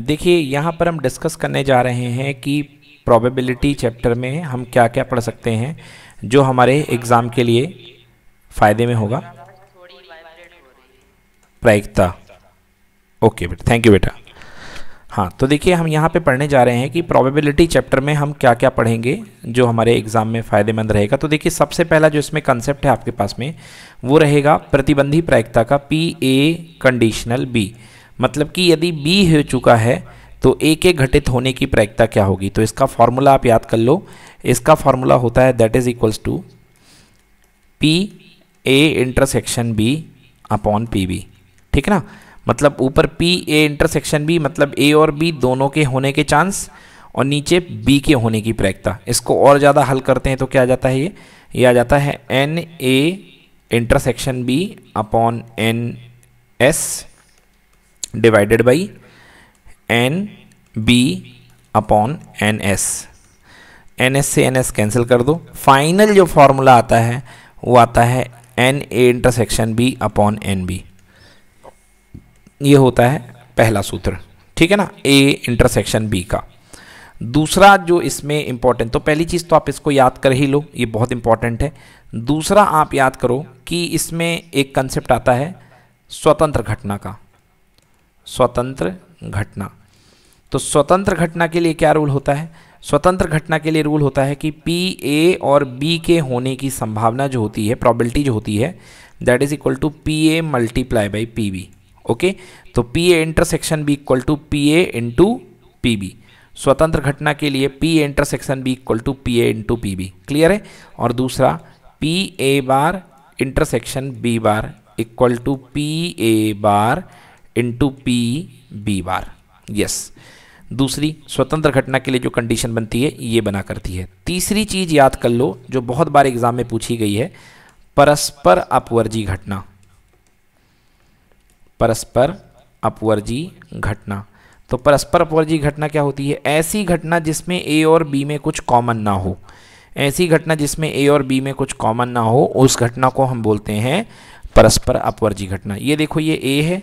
देखिए यहाँ पर हम डिस्कस करने जा रहे हैं कि प्रोबेबिलिटी चैप्टर में हम क्या क्या पढ़ सकते हैं जो हमारे एग्ज़ाम के लिए फ़ायदे में होगा प्रायिकता ओके बेटा थैंक यू बेटा हाँ तो देखिए हम यहाँ पे पढ़ने जा रहे हैं कि प्रोबेबिलिटी चैप्टर में हम क्या क्या पढ़ेंगे जो हमारे एग्ज़ाम में फ़ायदेमंद रहेगा तो देखिए सबसे पहला जो इसमें कंसेप्ट है आपके पास में वो रहेगा प्रतिबंधी प्रायिकता का पी ए कंडीशनल बी मतलब कि यदि बी हो चुका है तो ए के घटित होने की प्रायिकता क्या होगी तो इसका फॉर्मूला आप याद कर लो इसका फॉर्मूला होता है that is equals to P A intersection B upon P B ठीक ना मतलब ऊपर पी ए इंटरसेक्शन बी मतलब ए और बी दोनों के होने के चांस और नीचे बी के होने की प्रायिकता इसको और ज़्यादा हल करते हैं तो क्या आ जाता है ये ये आ जाता है N A intersection B upon N S divided by N B upon N S N S से एन एस कैंसिल कर दो फाइनल जो फॉर्मूला आता है वो आता है N A intersection B upon N B ये होता है पहला सूत्र ठीक है ना ए इंटरसेक्शन बी का दूसरा जो इसमें इंपॉर्टेंट तो पहली चीज़ तो आप इसको याद कर ही लो ये बहुत इम्पॉर्टेंट है दूसरा आप याद करो कि इसमें एक कंसेप्ट आता है स्वतंत्र घटना का स्वतंत्र घटना तो स्वतंत्र घटना के लिए क्या रूल होता है स्वतंत्र घटना के लिए रूल होता है कि पी ए और बी के होने की संभावना जो होती है प्रॉबिलिटी जो होती है that is equal to P A multiply by P B okay तो P A intersection B equal to P A into P B स्वतंत्र घटना के लिए P A intersection B equal to P A into P B clear है और दूसरा P A bar intersection B bar equal to P A bar into P B bar yes दूसरी स्वतंत्र घटना के लिए जो कंडीशन बनती है ये बना करती है तीसरी चीज़ याद कर लो जो बहुत बार एग्जाम में पूछी गई है परस्पर अपवर्जी घटना परस्पर अपवर्जी घटना तो परस्पर अपवर्जी घटना क्या होती है ऐसी घटना जिसमें ए और बी में कुछ कॉमन ना हो ऐसी घटना जिसमें ए और बी में कुछ कॉमन ना हो उस घटना को हम बोलते हैं परस्पर अपवर्जी घटना ये देखो ये ए है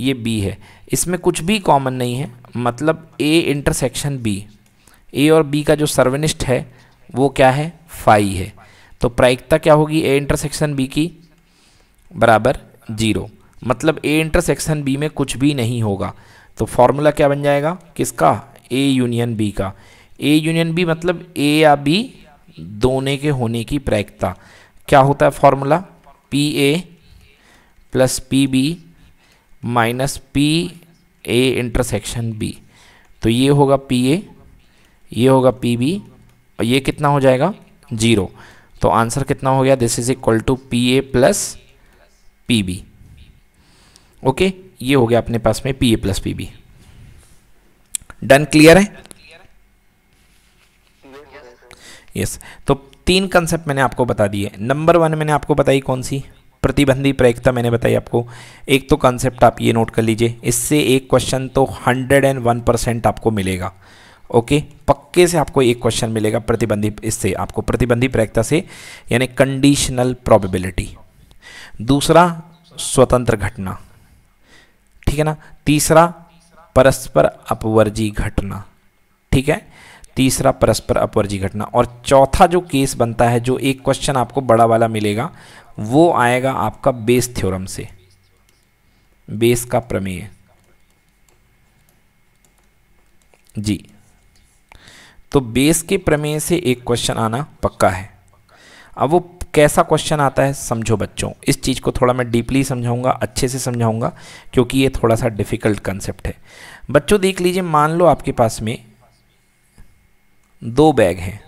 ये बी है इसमें कुछ भी कॉमन नहीं है मतलब ए इंटरसेक्शन बी ए और बी का जो सर्वनिष्ठ है वो क्या है फाई है तो प्रायिकता क्या होगी ए इंटरसेक्शन बी की बराबर जीरो मतलब ए इंटरसेक्शन बी में कुछ भी नहीं होगा तो फॉर्मूला क्या बन जाएगा किसका ए यूनियन बी का ए यूनियन बी मतलब ए या बी दोने के होने की प्रायिकता क्या होता है formula P A plus P B minus P A intersection B तो ये होगा पी ए ये होगा पी बी और ये कितना हो जाएगा जीरो तो आंसर कितना हो गया this is equal to P A plus P B okay ये हो गया अपने पास में P A plus P B done clear है यस yes. तो तीन कंसेप्ट मैंने आपको बता दिए नंबर वन मैंने आपको बताई कौन सी प्रतिबंधी प्रायिकता मैंने बताई आपको एक तो कॉन्सेप्ट आप ये नोट कर लीजिए इससे एक क्वेश्चन तो हंड्रेड एंड वन परसेंट आपको मिलेगा ओके पक्के से आपको एक क्वेश्चन मिलेगा प्रतिबंधी इससे आपको प्रतिबंधी प्रायिकता से यानी कंडीशनल प्रोबेबिलिटी दूसरा स्वतंत्र घटना ठीक है ना तीसरा परस्पर अपवर्जी घटना ठीक है तीसरा परस्पर अपवर्जी घटना और चौथा जो केस बनता है जो एक क्वेश्चन आपको बड़ा वाला मिलेगा वो आएगा आपका बेस थ्योरम से बेस का प्रमेय जी तो बेस के प्रमेय से एक क्वेश्चन आना पक्का है अब वो कैसा क्वेश्चन आता है समझो बच्चों इस चीज़ को थोड़ा मैं डीपली समझाऊंगा अच्छे से समझाऊंगा क्योंकि ये थोड़ा सा डिफ़िकल्ट कंसेप्ट है बच्चों देख लीजिए मान लो आपके पास में दो बैग हैं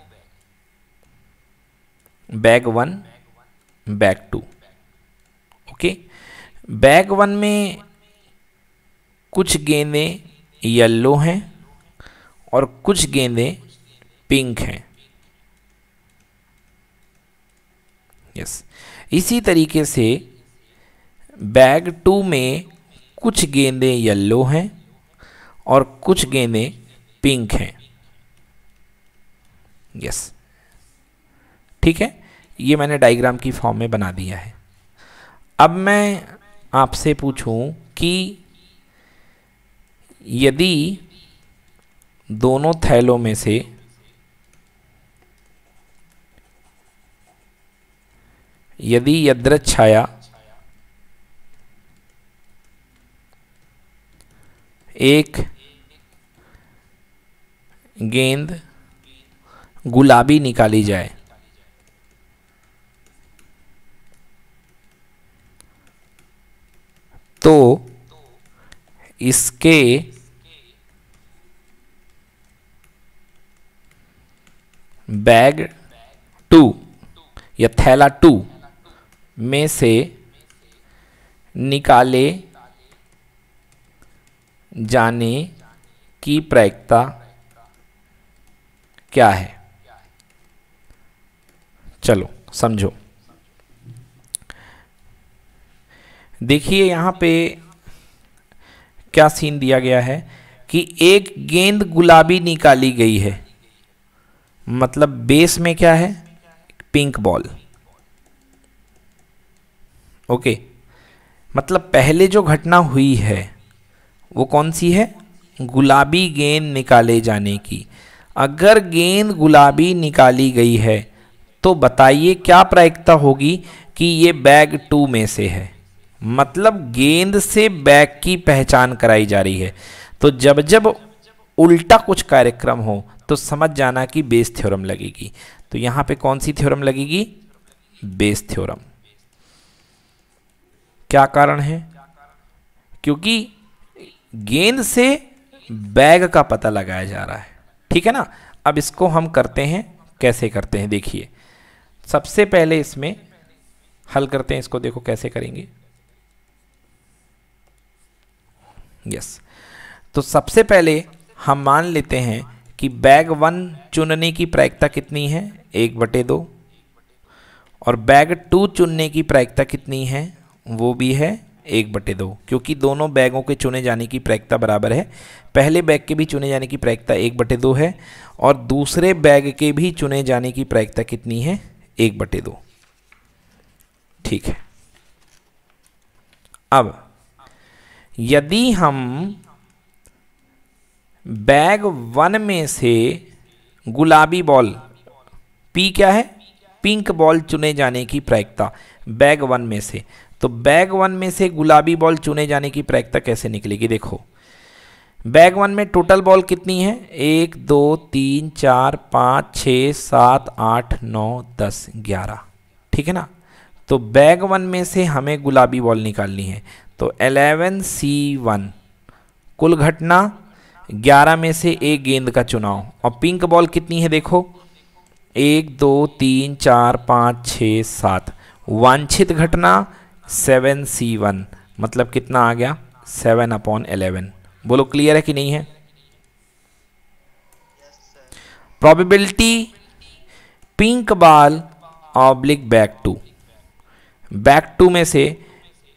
bag one bag two okay bag one में कुछ गेंदें येल्लो हैं और कुछ गेंदे पिंक हैं यस इसी तरीके से बैग टू में कुछ गेंदें येल्लो हैं और कुछ गेंदें पिंक हैं यस ठीक है ये मैंने डाइग्राम की फॉर्म में बना दिया है अब मैं आपसे पूछूं कि यदि दोनों थैलों में से यदि यद्रत छाया एक गेंद गुलाबी निकाली जाए तो इसके बैग टू या थैला टू में से निकाले जाने की प्रायिकता क्या है चलो समझो देखिए यहाँ पे क्या सीन दिया गया है कि एक गेंद गुलाबी निकाली गई है मतलब बेस में क्या है पिंक बॉल ओके मतलब पहले जो घटना हुई है वो कौन सी है गुलाबी गेंद निकाले जाने की अगर गेंद गुलाबी निकाली गई है तो बताइए क्या प्रायिकता होगी कि ये बैग टू में से है मतलब गेंद से बैक की पहचान कराई जा रही है तो जब जब उल्टा कुछ कार्यक्रम हो तो समझ जाना कि बेस थ्योरम लगेगी तो यहां पे कौन सी थ्योरम लगेगी बेस थ्योरम क्या कारण है क्योंकि गेंद से बैग का पता लगाया जा रहा है ठीक है ना अब इसको हम करते हैं कैसे करते हैं देखिए सबसे पहले इसमें हल करते हैं इसको देखो कैसे करेंगे यस तो सबसे पहले हम मान लेते हैं कि बैग वन चुनने की प्रायिकता कितनी है एक बटे दो और बैग टू चुनने की प्रायिकता कितनी है वो भी है एक बटे दो क्योंकि दोनों बैगों के चुने जाने की प्रायिकता बराबर है पहले बैग के भी चुने जाने की प्रायिकता एक बटे दो है और दूसरे बैग के भी चुने जाने की प्रायिकता कितनी है एक बटे दो ठीक है अब यदि हम बैग वन में से गुलाबी बॉल पी क्या है पिंक बॉल चुने जाने की प्रायिकता बैग वन में से तो बैग वन में से गुलाबी बॉल चुने जाने की प्रायिकता कैसे निकलेगी देखो बैग वन में टोटल बॉल कितनी है एक दो तीन चार पाँच छ सात आठ नौ दस ग्यारह ठीक है ना तो बैग वन में से हमें गुलाबी बॉल निकालनी है तो एलेवन सी वन कुल घटना ग्यारह में से एक गेंद का चुनाव और पिंक बॉल कितनी है देखो एक दो तीन चार पाँच छ सात वांछित घटना सेवन सी वन मतलब कितना आ गया सेवन अपॉन एलेवन बोलो क्लियर है कि नहीं है probability pink ball oblique bag two bag two में से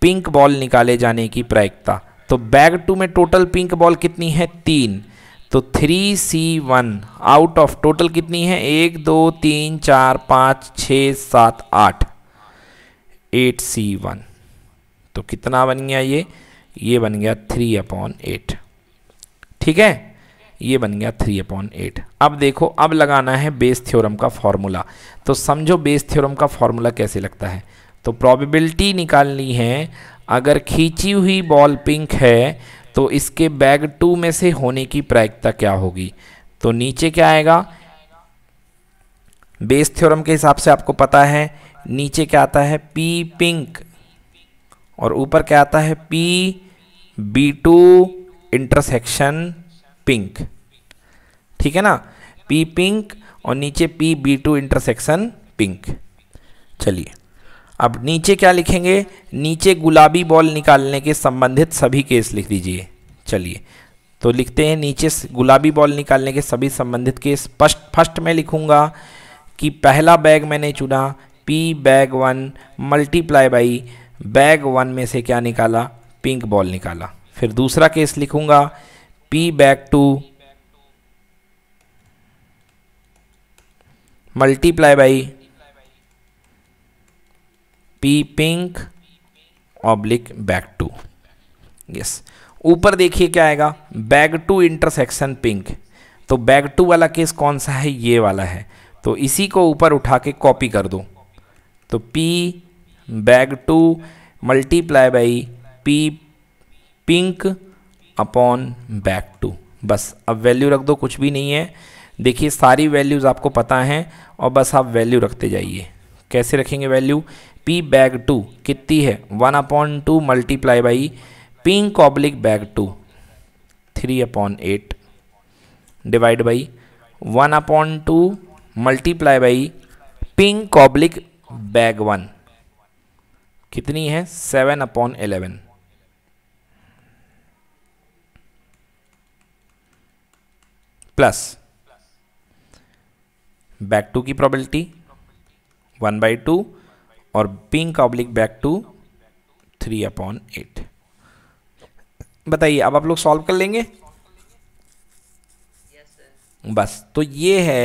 पिंक बॉल निकाले जाने की प्रायिकता तो बैग टू में टोटल पिंक बॉल कितनी है तीन तो three C one out of total कितनी है एक दो तीन चार पाँच छ सात आठ एट सी वन तो कितना बन गया ये ये बन गया थ्री अपॉन एट ठीक है ये बन गया थ्री अपॉन एट अब देखो अब लगाना है बेस थ्योरम का फॉर्मूला तो समझो बेस थ्योरम का फॉर्मूला कैसे लगता है तो प्रोबेबिलिटी निकालनी है अगर खींची हुई बॉल पिंक है तो इसके बैग टू में से होने की प्रायिकता क्या होगी तो नीचे क्या आएगा बेस थ्योरम के हिसाब से आपको पता है नीचे क्या आता है पी पिंक और ऊपर क्या आता है P B two intersection pink ठीक है ना पी पिंक और नीचे P B two intersection pink चलिए अब नीचे क्या लिखेंगे नीचे गुलाबी बॉल निकालने के संबंधित सभी केस लिख दीजिए चलिए तो लिखते हैं नीचे गुलाबी बॉल निकालने के सभी संबंधित केस फर्स्ट फर्स्ट में लिखूँगा कि पहला बैग मैंने चुना P bag one multiply by bag one में से क्या निकाला पिंक बॉल निकाला फिर दूसरा केस लिखूँगा P bag two multiply by pink oblique bag two yes ऊपर देखिए क्या आएगा बैग टू इंटरसेक्शन पिंक तो बैग टू वाला केस कौन सा है ये वाला है तो इसी को ऊपर उठा के कॉपी कर दो तो P bag two multiply by P pink upon bag two बस अब वैल्यू रख दो कुछ भी नहीं है देखिए सारी वैल्यूज़ आपको पता हैं और बस आप वैल्यू रखते जाइए कैसे रखेंगे वैल्यू पी बैग टू कितनी है one upon two multiply by pink oblique bag two three upon eight divide by one upon two multiply by pink oblique bag one कितनी है seven upon eleven plus bag two की probability one by two और pink oblique bag two three upon eight बताइए अब आप लोग solve कर लेंगे बस तो ये है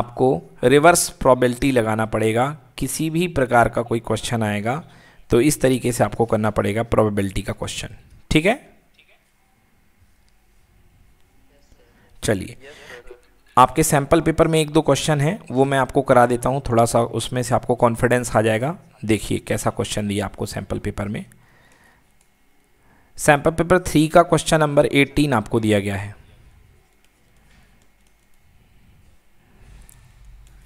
आपको रिवर्स प्रॉबिलिटी लगाना पड़ेगा किसी भी प्रकार का कोई क्वेश्चन आएगा तो इस तरीके से आपको करना पड़ेगा प्रोबेबिलिटी का क्वेश्चन ठीक है चलिए आपके सैम्पल पेपर में एक दो क्वेश्चन हैं वो मैं आपको करा देता हूँ थोड़ा सा उसमें से आपको कॉन्फिडेंस आ जाएगा देखिए कैसा क्वेश्चन दिया आपको सैम्पल पेपर में सैंपल पेपर थ्री का क्वेश्चन नंबर एटीन आपको दिया गया है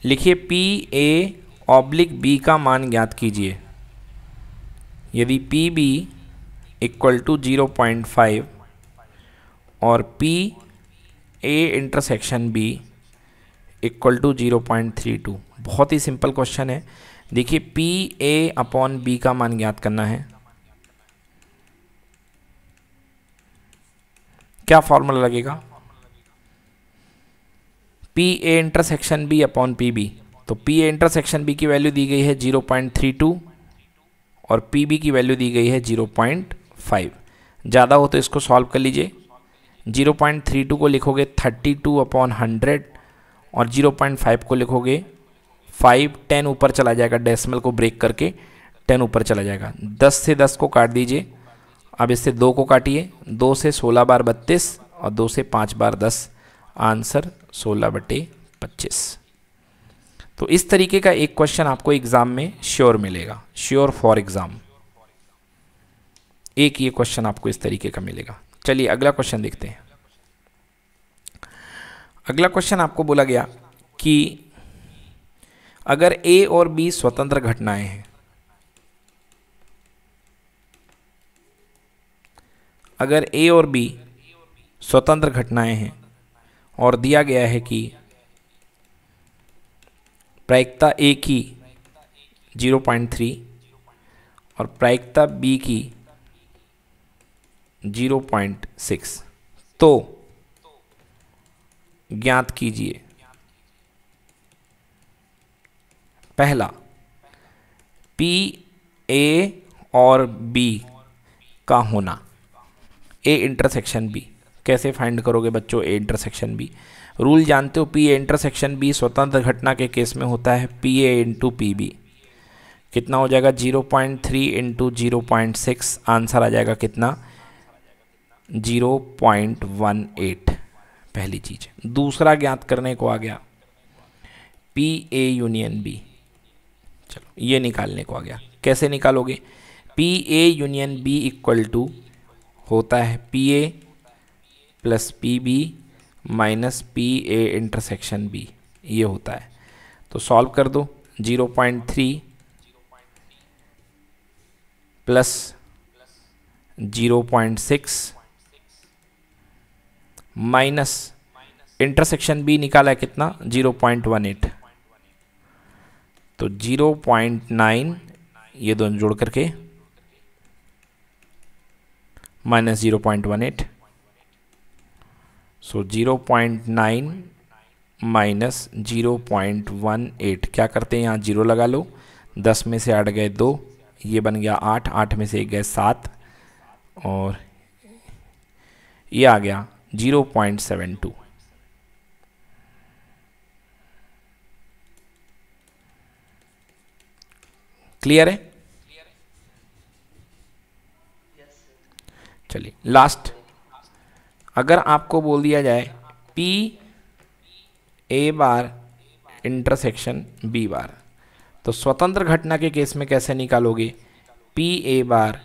लिखिए पी ए ऑब्लिक बी का मान ज्ञात कीजिए यदि P B equal to zero point five और P A intersection B equal to zero point three two बहुत ही सिंपल क्वेश्चन है देखिए पी ए अपॉन बी का मान ज्ञात करना है क्या फॉर्मूला लगेगा P A intersection B upon P B तो पी ए इंटरसेक्शन बी की वैल्यू दी गई है जीरो पॉइंट थ्री टू और पी बी की वैल्यू दी गई है जीरो पॉइंट फाइव ज़्यादा हो तो इसको सॉल्व कर लीजिए जीरो पॉइंट थ्री टू को लिखोगे थर्टी टू अपॉन हंड्रेड और जीरो पॉइंट फाइव को लिखोगे फाइव टेन ऊपर चला जाएगा डेसिमल को ब्रेक करके टेन ऊपर चला जाएगा दस से दस को काट दीजिए अब इससे दो को काटिए दो से सोलह बार बत्तीस और दो से पाँच बार दस आंसर सोलह बटे पच्चीस तो इस तरीके का एक क्वेश्चन आपको एग्ज़ाम में श्योर मिलेगा श्योर फॉर एग्ज़ाम एक ये क्वेश्चन आपको इस तरीके का मिलेगा चलिए अगला क्वेश्चन देखते हैं अगला क्वेश्चन आपको बोला गया कि अगर ए और बी स्वतंत्र घटनाएं हैं अगर ए और बी स्वतंत्र घटनाएं हैं और दिया गया है कि प्रायिकता ए की 0.3 और प्रायिकता बी की जीरो पॉइंट सिक्स तो ज्ञात कीजिए पहला पी ए और बी का होना ए इंटरसेक्शन बी कैसे फाइंड करोगे बच्चों ए इंटरसेक्शन बी रूल जानते हो पी ए इंटरसेक्शन बी स्वतंत्र घटना के केस में होता है P A into P B कितना हो जाएगा zero point three into zero point six answer आ जाएगा कितना जीरो पॉइंट वन एट पहली चीज दूसरा ज्ञात करने को आ गया पी ए यूनियन बी चलो ये निकालने को आ गया कैसे निकालोगे P A union B equal to होता है P A plus P B minus P A intersection B ये होता है तो सॉल्व कर दो zero point three plus zero point six minus intersection B निकाला है कितना 0.18 तो 0.9 ये दोनों जोड़ करके minus zero point one eight so zero point nine minus zero point one eight क्या करते हैं यहाँ जीरो लगा लो दस में से आठ गए दो ये बन गया आठ आठ में से एक गए सात और ये आ गया zero point seven two clear है चलिए लास्ट अगर आपको बोल दिया जाए P A bar intersection B bar तो स्वतंत्र घटना के केस में कैसे निकालोगे P A bar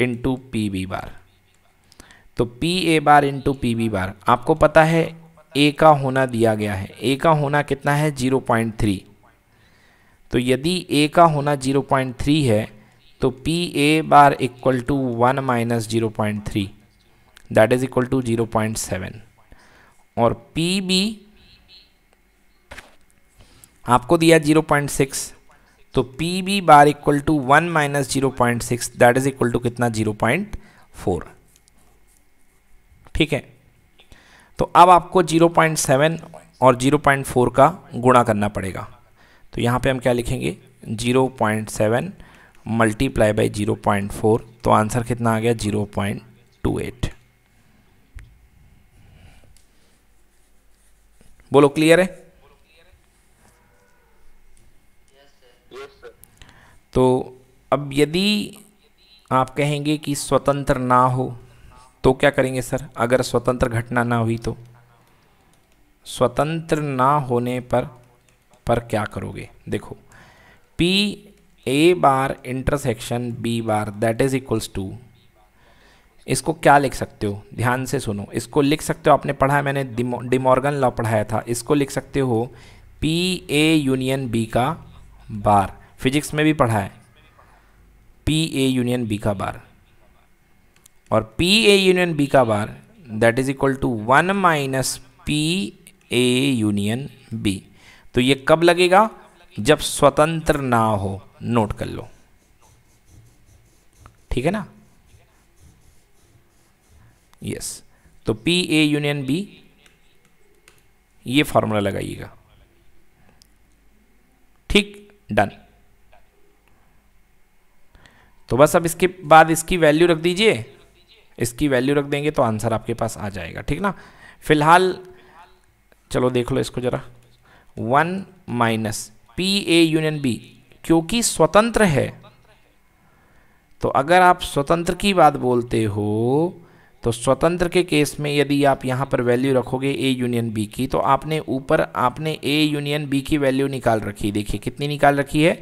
into P B bar तो P A bar into P B bar आपको पता है ए का होना दिया गया है ए का होना कितना है जीरो पॉइंट थ्री तो यदि ए का होना जीरो पॉइंट थ्री है तो P A bar equal to one minus zero point three that is equal to zero point seven और पी बी आपको दिया जीरो पॉइंट सिक्स तो P B bar equal to one minus zero point six that is equal to कितना zero point four ठीक है तो अब आपको 0.7 और 0.4 का गुणा करना पड़ेगा तो यहाँ पे हम क्या लिखेंगे 0.7 multiply by zero point four तो आंसर कितना आ गया जीरो पॉइंट टू एट बोलो क्लियर है तो अब यदि आप कहेंगे कि स्वतंत्र ना हो तो क्या करेंगे सर अगर स्वतंत्र घटना ना हुई तो स्वतंत्र ना होने पर पर क्या करोगे देखो P A bar intersection B bar that is equals to इसको क्या लिख सकते हो ध्यान से सुनो इसको लिख सकते हो आपने पढ़ा है मैंने डिमॉर्गन लॉ पढ़ाया था इसको लिख सकते हो पी ए यूनियन बी का बार फिजिक्स में भी पढ़ा है पी ए यूनियन बी का बार और पी ए यूनियन बी का bar that is equal to one minus P A union B तो ये कब लगेगा जब स्वतंत्र ना हो नोट कर लो ठीक है ना यस yes. तो पी ए यूनियन बी ये फॉर्मूला लगाइएगा ठीक डन तो बस अब इसके बाद इसकी वैल्यू रख दीजिए इसकी वैल्यू रख देंगे तो आंसर आपके पास आ जाएगा ठीक ना फिलहाल चलो देख लो इसको ज़रा one minus P A union B क्योंकि स्वतंत्र है तो अगर आप स्वतंत्र की बात बोलते हो तो स्वतंत्र के केस में यदि आप यहाँ पर वैल्यू रखोगे ए यूनियन बी की तो आपने ऊपर आपने ए यूनियन बी की वैल्यू निकाल रखी देखिए कितनी निकाल रखी है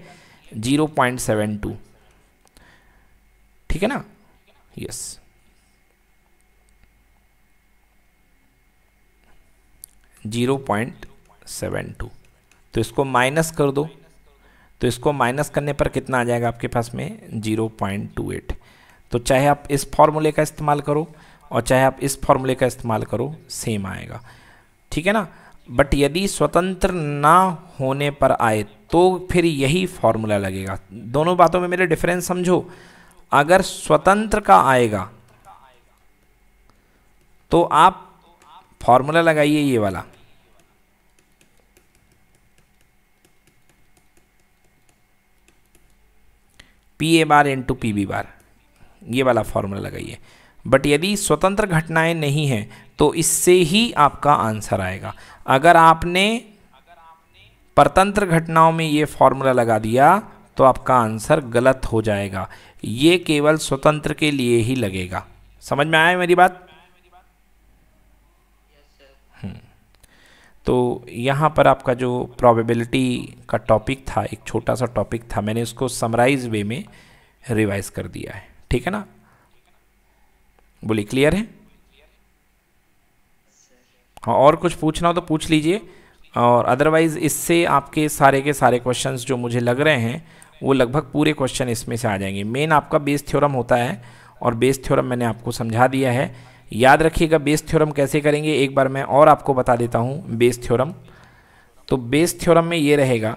ज़ीरो पॉइंट सेवन टू ठीक है ना yes zero point seven two तो इसको माइनस कर दो तो इसको माइनस करने पर कितना आ जाएगा आपके पास में जीरो पॉइंट टू एट तो चाहे आप इस फॉर्मूले का इस्तेमाल करो और चाहे आप इस फॉर्मूले का इस्तेमाल करो सेम आएगा ठीक है ना बट यदि स्वतंत्र ना होने पर आए तो फिर यही फॉर्मूला लगेगा दोनों बातों में मेरे डिफरेंस समझो अगर स्वतंत्र का आएगा तो आप फॉर्मूला लगाइए ये वाला P A bar into P B bar ये वाला फॉर्मूला लगाइए बट यदि स्वतंत्र घटनाएं नहीं हैं तो इससे ही आपका आंसर आएगा अगर आपने परतंत्र घटनाओं में ये फॉर्मूला लगा दिया तो आपका आंसर गलत हो जाएगा ये केवल स्वतंत्र के लिए ही लगेगा समझ में आया मेरी बात तो यहाँ पर आपका जो प्रोबेबिलिटी का टॉपिक था एक छोटा सा टॉपिक था मैंने उसको समराइज वे में रिवाइज कर दिया है ठीक है ना बोलिए क्लियर है हाँ और कुछ पूछना हो तो पूछ लीजिए और अदरवाइज़ इससे आपके सारे के सारे क्वेश्चंस जो मुझे लग रहे हैं वो लगभग पूरे क्वेश्चन इसमें से आ जाएंगे मेन आपका बेस थ्योरम होता है और बेस थ्योरम मैंने आपको समझा दिया है याद रखिएगा बेस थ्योरम कैसे करेंगे एक बार मैं और आपको बता देता हूँ बेस थ्योरम तो बेस थ्योरम में ये रहेगा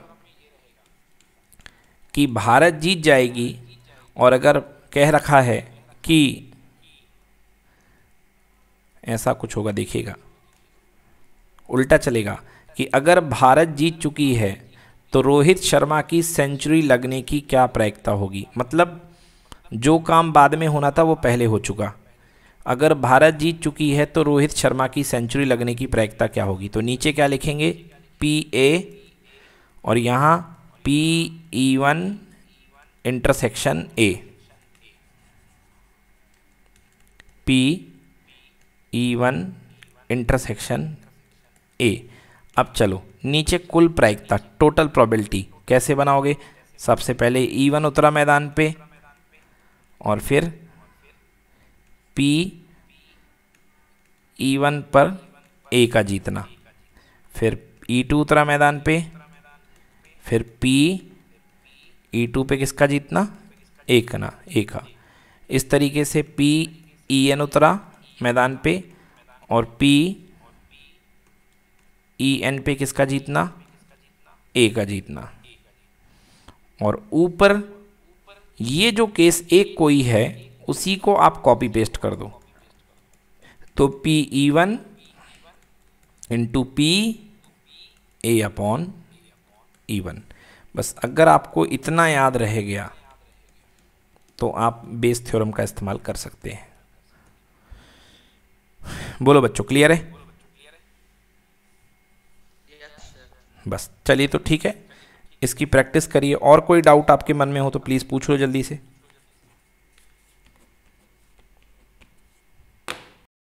कि भारत जीत जाएगी और अगर कह रखा है कि ऐसा कुछ होगा देखिएगा उल्टा चलेगा कि अगर भारत जीत चुकी है तो रोहित शर्मा की सेंचुरी लगने की क्या प्रायिकता होगी मतलब जो काम बाद में होना था वो पहले हो चुका अगर भारत जीत चुकी है तो रोहित शर्मा की सेंचुरी लगने की प्रायिकता क्या होगी तो नीचे क्या लिखेंगे पी ए और यहाँ P E one intersection A P E one intersection A अब चलो नीचे कुल प्रायिकता टोटल प्रॉबिलिटी कैसे बनाओगे सबसे पहले ई e वन उतरा मैदान पे और फिर पी ई e वन पर ए का जीतना फिर ई e टू उतरा मैदान पे फिर पी ई e टू पे किसका जीतना एक का ना ए का इस तरीके से पी ई एन उतरा मैदान पे और पी ई एन पे किसका जीतना ए का जीतना और ऊपर ये जो केस एक कोई है उसी को आप कॉपी पेस्ट कर दो तो P E one into P A upon E one बस अगर आपको इतना याद रह गया तो आप बेस थ्योरम का इस्तेमाल कर सकते हैं बोलो बच्चों क्लियर है बस चलिए तो ठीक है इसकी प्रैक्टिस करिए और कोई डाउट आपके मन में हो तो प्लीज़ पूछ लो जल्दी से